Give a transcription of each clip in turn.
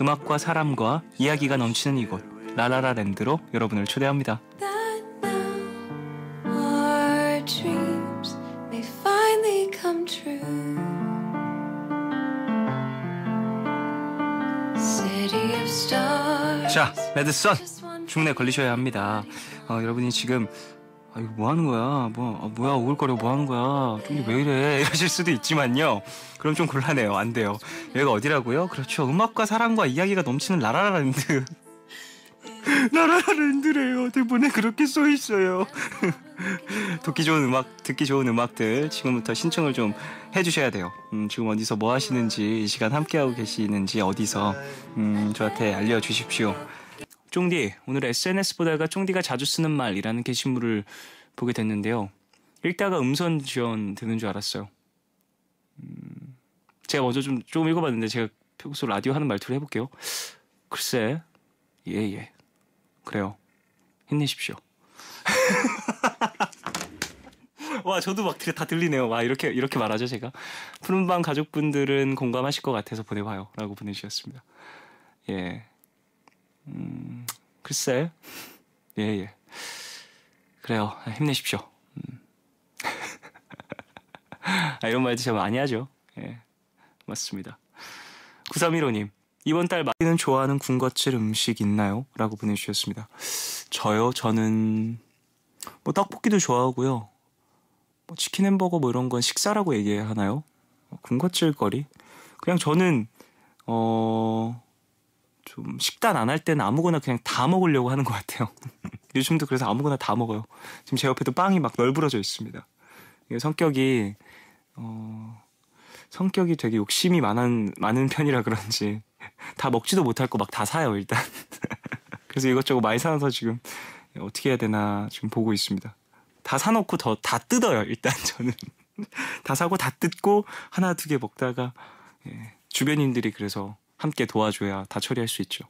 음악과 사람과 이야기가 넘치는 이곳 라라라랜드로 여러분을 초대합니다. 자, 레드선 중문에 걸리셔야 합니다. 어, 여러분이 지금 아, 이거 뭐 하는 거야? 뭐, 아, 뭐야, 오글거려, 뭐 하는 거야? 쫑디 왜 이래? 이러실 수도 있지만요. 그럼 좀 곤란해요. 안 돼요. 여기가 어디라고요? 그렇죠. 음악과 사랑과 이야기가 넘치는 라라라랜드. 라라라랜드래요. 대본에 그렇게 써 있어요. 듣기 좋은 음악, 듣기 좋은 음악들 지금부터 신청을 좀 해주셔야 돼요. 음, 지금 어디서 뭐 하시는지, 이 시간 함께하고 계시는지 어디서 음, 저한테 알려주십시오. 쫑디, 오늘 SNS 보다가 쫑디가 자주 쓰는 말이라는 게시물을 보게 됐는데요. 읽다가 음선 지원 되는 줄 알았어요. 음, 제가 먼저 좀 조금 읽어봤는데 제가 평소 라디오 하는 말투를 해볼게요. 글쎄, 예, 예. 그래요. 힘내십시오. 와, 저도 막 다 들리네요. 와, 이렇게, 이렇게 말하죠, 제가. 푸른방 가족분들은 공감하실 것 같아서 보내봐요. 라고 보내주셨습니다. 예. 음, 글쎄. 예, 예. 그래요. 힘내십시오. 음. 아, 이런 말도 제가 많이 하죠. 예. 맞습니다. 9315님, 이번 달 마리는 좋아하는 군것질 음식 있나요? 라고 보내주셨습니다. 저요? 저는, 뭐, 떡볶이도 좋아하고요. 뭐, 치킨 햄버거 뭐 이런 건 식사라고 얘기하나요? 군것질 거리? 그냥 저는, 어, 좀 식단 안 할 때는 아무거나 그냥 다 먹으려고 하는 것 같아요. 요즘도 그래서 아무거나 다 먹어요. 지금 제 옆에도 빵이 막 널브러져 있습니다. 성격이 어, 성격이 되게 욕심이 많은 많은 편이라 그런지 다 먹지도 못할 거 막 다 사요 일단. 그래서 이것저것 많이 사놔서 지금 어떻게 해야 되나 지금 보고 있습니다. 다 사놓고 더 다 뜯어요 일단 저는. 다 사고 다 뜯고 하나 두 개 먹다가 예, 주변인들이 그래서 함께 도와줘야 다 처리할 수 있죠.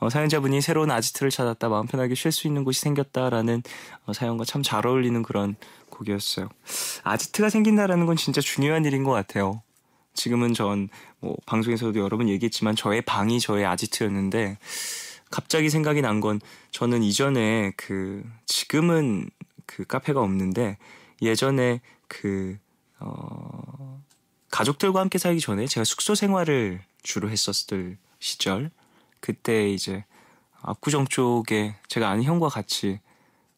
어, 사연자분이 새로운 아지트를 찾았다 마음 편하게 쉴 수 있는 곳이 생겼다라는 어, 사연과 참 잘 어울리는 그런 곡이었어요. 아지트가 생긴다라는 건 진짜 중요한 일인 것 같아요. 지금은 전뭐 방송에서도 여러 분 얘기했지만 저의 방이 저의 아지트였는데 갑자기 생각이 난 건 저는 이전에 그 지금은 그 카페가 없는데 예전에 그 어, 가족들과 함께 살기 전에 제가 숙소 생활을 주로 했었을 시절 그때 이제 압구정 쪽에 제가 아는 형과 같이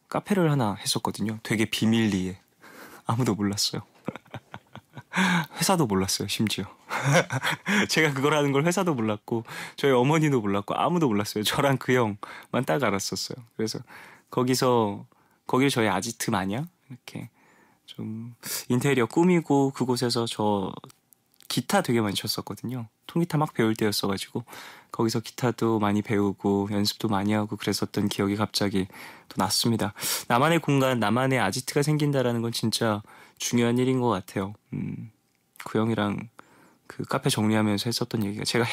카페를 하나 했었거든요. 되게 비밀리에 아무도 몰랐어요. 회사도 몰랐어요, 심지어. 제가 그걸 하는 걸 회사도 몰랐고, 저희 어머니도 몰랐고, 아무도 몰랐어요. 저랑 그 형만 딱 알았었어요. 그래서 거기서, 거기를 저희 아지트 마냥 이렇게 좀 인테리어 꾸미고 그곳에서 저 기타 되게 많이 쳤었거든요. 통기타 막 배울 때였어가지고 거기서 기타도 많이 배우고 연습도 많이 하고 그랬었던 기억이 갑자기 또 났습니다. 나만의 공간, 나만의 아지트가 생긴다라는 건 진짜 중요한 일인 것 같아요. 음, 구형이랑 그, 그 카페 정리하면서 했었던 얘기가 제가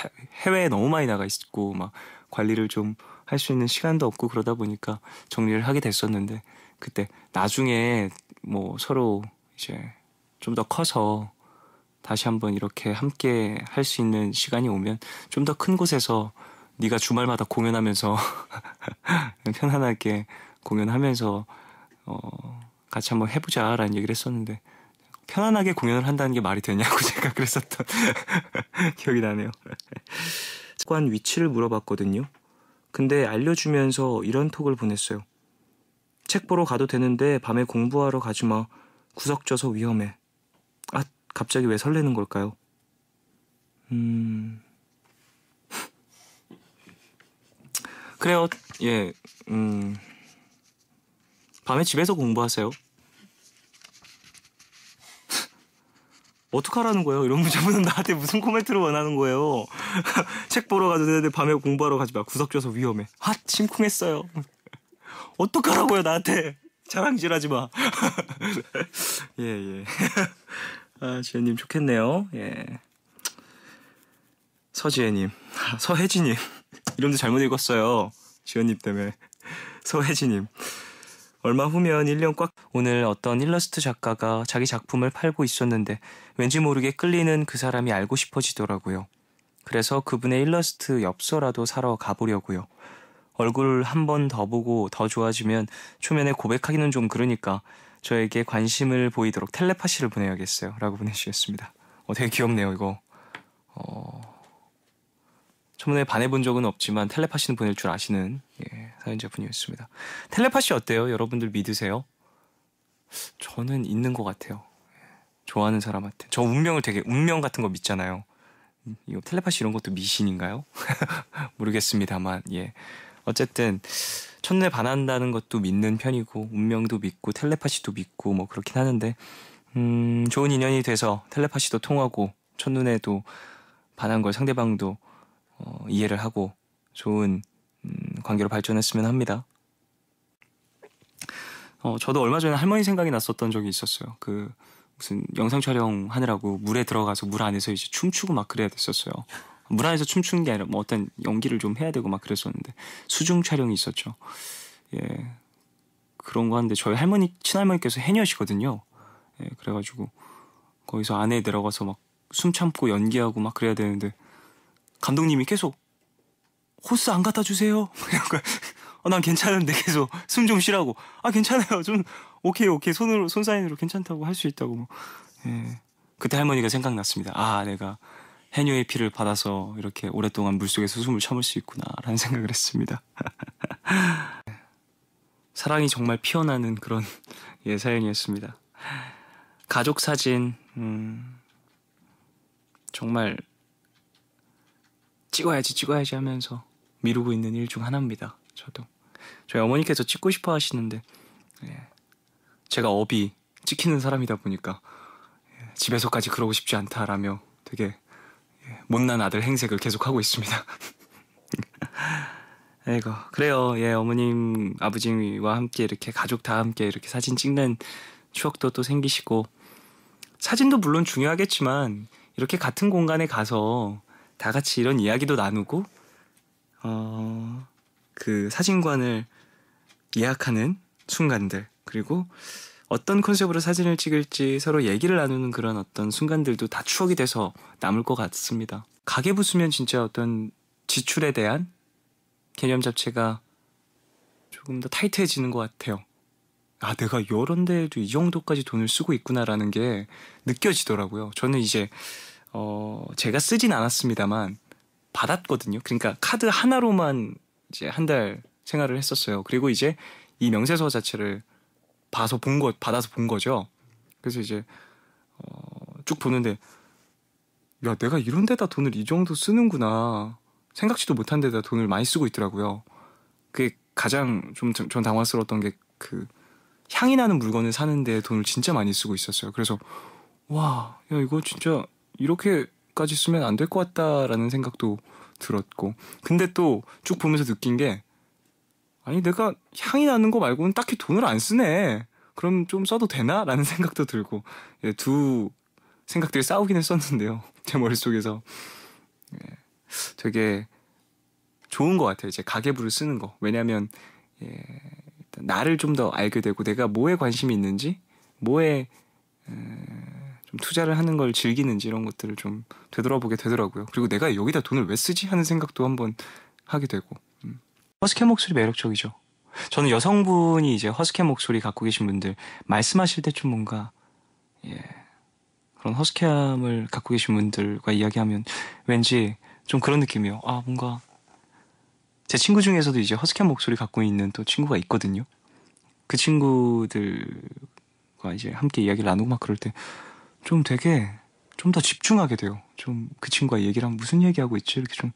해외에 너무 많이 나가 있고 막 관리를 좀 할 수 있는 시간도 없고 그러다 보니까 정리를 하게 됐었는데 그때 나중에 뭐 서로 이제 좀 더 커서 다시 한번 이렇게 함께 할 수 있는 시간이 오면 좀 더 큰 곳에서 네가 주말마다 공연하면서 편안하게 공연하면서 어 같이 한번 해보자라는 얘기를 했었는데 편안하게 공연을 한다는 게 말이 되냐고 제가 그랬었던 기억이 나네요. 습관 위치를 물어봤거든요. 근데 알려주면서 이런 톡을 보냈어요. 책 보러 가도 되는데 밤에 공부하러 가지 마. 구석져서 위험해. 아, 갑자기 왜 설레는 걸까요? 음. 그래요. 예. 음. 밤에 집에서 공부하세요. 어떡하라는 거예요? 이런 문자분은 나한테 무슨 코멘트를 원하는 거예요? 책 보러 가도 되는데 밤에 공부하러 가지 마. 구석져서 위험해. 핫! 심쿵했어요. 어떡하라고요, 나한테! 자랑질 하지 마. 예, 예. 아, 지혜님 좋겠네요. 예. 서지혜님, 서혜지님. 이름도 잘못 읽었어요. 지현님 때문에. 서혜지님. 얼마 후면 1년 꽉 오늘 어떤 일러스트 작가가 자기 작품을 팔고 있었는데 왠지 모르게 끌리는 그 사람이 알고 싶어지더라고요. 그래서 그분의 일러스트 엽서라도 사러 가보려고요. 얼굴 한 번 더 보고 더 좋아지면 초면에 고백하기는 좀 그러니까 저에게 관심을 보이도록 텔레파시를 보내야겠어요. 라고 보내주셨습니다. 어, 되게 귀엽네요, 이거. 어... 초면에 반해본 적은 없지만 텔레파시는 보낼 줄 아시는 예. 사연자분이었습니다. 텔레파시 어때요? 여러분들 믿으세요? 저는 있는 것 같아요. 좋아하는 사람한테. 저 운명을 되게, 운명 같은 거 믿잖아요. 음, 이거 텔레파시 이런 것도 미신인가요? 모르겠습니다만, 예. 어쨌든, 첫눈에 반한다는 것도 믿는 편이고, 운명도 믿고, 텔레파시도 믿고, 뭐 그렇긴 하는데, 음, 좋은 인연이 돼서 텔레파시도 통하고, 첫눈에도 반한 걸 상대방도 어, 이해를 하고, 좋은 관계로 발전했으면 합니다. 어, 저도 얼마 전에 할머니 생각이 났었던 적이 있었어요. 그 무슨 영상 촬영하느라고 물에 들어가서 물 안에서 이제 춤추고 막 그래야 됐었어요. 물 안에서 춤추는 게 아니라 뭐 어떤 연기를 좀 해야 되고 막 그랬었는데 수중 촬영이 있었죠. 예. 그런 거 하는데 저희 할머니 친할머니께서 해녀시거든요. 예, 그래가지고 거기서 안에 들어가서 막 숨 참고 연기하고 막 그래야 되는데 감독님이 계속 호스 안 갖다 주세요. 어, 난 괜찮은데 계속 숨 좀 쉬라고. 아 괜찮아요. 좀 오케이 오케이 손으로 손 사인으로 괜찮다고 할 수 있다고. 뭐. 예. 그때 할머니가 생각났습니다. 아 내가 해녀의 피를 받아서 이렇게 오랫동안 물속에서 숨을 참을 수 있구나라는 생각을 했습니다. 사랑이 정말 피어나는 그런 예 사연이었습니다. 가족 사진 음, 정말 찍어야지 찍어야지 하면서 미루고 있는 일 중 하나입니다. 저도 저희 어머니께서 찍고 싶어 하시는데 예. 제가 업이 찍히는 사람이다 보니까 예. 집에서까지 그러고 싶지 않다라며 되게 예. 못난 아들 행색을 계속 하고 있습니다. 아이고 그래요 예 어머님 아버지와 함께 이렇게 가족 다 함께 이렇게 사진 찍는 추억도 또 생기시고 사진도 물론 중요하겠지만 이렇게 같은 공간에 가서 다 같이 이런 이야기도 나누고 어, 그 사진관을 예약하는 순간들 그리고 어떤 컨셉으로 사진을 찍을지 서로 얘기를 나누는 그런 어떤 순간들도 다 추억이 돼서 남을 것 같습니다. 가계부 수면 진짜 어떤 지출에 대한 개념 자체가 조금 더 타이트해지는 것 같아요. 아, 내가 이런 데에도 이 정도까지 돈을 쓰고 있구나라는 게 느껴지더라고요. 저는 이제, 어, 제가 쓰진 않았습니다만, 받았거든요. 그러니까 카드 하나로만 이제 한 달 생활을 했었어요. 그리고 이제 이 명세서 자체를 봐서 본 거, 받아서 본 거죠. 그래서 이제 어, 쭉 보는데 야 내가 이런 데다 돈을 이 정도 쓰는구나 생각지도 못한 데다 돈을 많이 쓰고 있더라고요. 그게 가장 좀 전 당황스러웠던 게 그 향이 나는 물건을 사는데 돈을 진짜 많이 쓰고 있었어요. 그래서 와, 야 이거 진짜 이렇게 정도까지 쓰면 안 될 것 같다라는 생각도 들었고 근데 또 쭉 보면서 느낀 게 아니 내가 향이 나는 거 말고는 딱히 돈을 안 쓰네 그럼 좀 써도 되나? 라는 생각도 들고 예, 두 생각들이 싸우기는 썼는데요 제 머릿속에서 예, 되게 좋은 것 같아요 이제 가계부를 쓰는 거 왜냐하면 예, 일단 나를 좀 더 알게 되고 내가 뭐에 관심이 있는지 뭐에 음, 좀 투자를 하는 걸 즐기는지 이런 것들을 좀 되돌아보게 되더라고요. 그리고 내가 여기다 돈을 왜 쓰지 하는 생각도 한번 하게 되고. 음. 허스키 목소리 매력적이죠. 저는 여성분이 이제 허스키 목소리 갖고 계신 분들 말씀하실 때 좀 뭔가 예. 그런 허스키함을 갖고 계신 분들과 이야기하면 왠지 좀 그런 느낌이에요. 아, 뭔가 제 친구 중에서도 이제 허스키한 목소리 갖고 있는 또 친구가 있거든요. 그 친구들과 이제 함께 이야기를 나누고 막 그럴 때좀 되게 좀 더 집중하게 돼요. 좀 그친구가얘기랑 무슨 얘기하고 있지? 이렇게 좀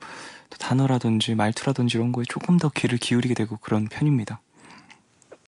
단어라든지 말투라든지 이런 거에 조금 더 귀를 기울이게 되고 그런 편입니다.